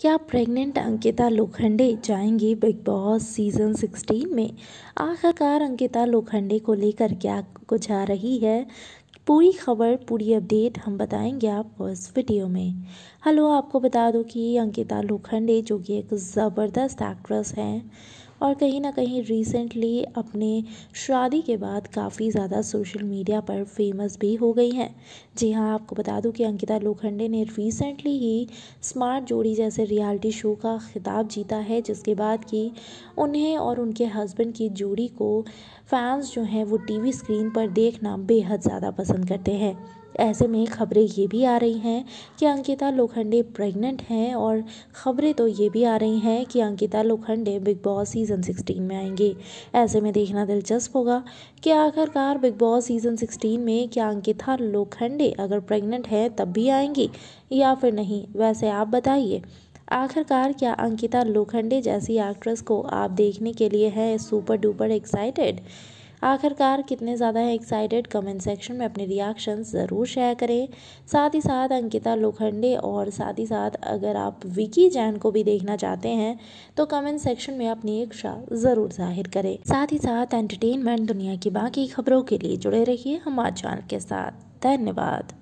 क्या प्रेग्नेंट अंकिता लोखंडे जाएंगी big boss season 16 में आखिरकार अंकिता लोखंडे को लेकर क्या कुछ आ रही है पूरी खबर पूरी अपडेट हम बताएंगे आपको इस वीडियो में हेलो आपको बता दो कि अंकिता लोखंडे जो कि एक ज़बरदस्त एक्ट्रेस हैं और कहीं ना कहीं रिसेंटली अपने शादी के बाद काफ़ी ज़्यादा सोशल मीडिया पर फेमस भी हो गई हैं जी हाँ आपको बता दूं कि अंकिता लोखंडे ने रिसेंटली ही स्मार्ट जोड़ी जैसे रियलिटी शो का खिताब जीता है जिसके बाद कि उन्हें और उनके हस्बैंड की जोड़ी को फैंस जो हैं वो टीवी स्क्रीन पर देखना बेहद ज़्यादा पसंद करते हैं ऐसे में खबरें ये भी आ रही हैं कि अंकिता लोखंडे प्रेग्नेंट हैं और ख़बरें तो ये भी आ रही हैं कि Ankita Lokhande Bigg Boss season 16 में आएंगे ऐसे में देखना दिलचस्प होगा कि आखिरकार बिग बॉस सीज़न 16 में क्या अंकिता लोखंडे अगर प्रेग्नेंट हैं तब भी आएंगी या फिर नहीं वैसे आप बताइए आखिरकार क्या अंकिता लोखंडे जैसी एक्ट्रेस को आप देखने के लिए हैं सुपर डुपर एक्साइटेड आखिरकार कितने ज़्यादा एक्साइटेड कमेंट सेक्शन में अपने रिएक्शंस ज़रूर शेयर करें साथ ही साथ अंकिता लोखंडे और साथ ही साथ अगर आप विकी जैन को भी देखना चाहते हैं तो कमेंट सेक्शन में अपनी इच्छा ज़रूर जाहिर करें साथ ही साथ एंटरटेनमेंट दुनिया की बाकी खबरों के लिए जुड़े रहिए हमारे चैनल के साथ धन्यवाद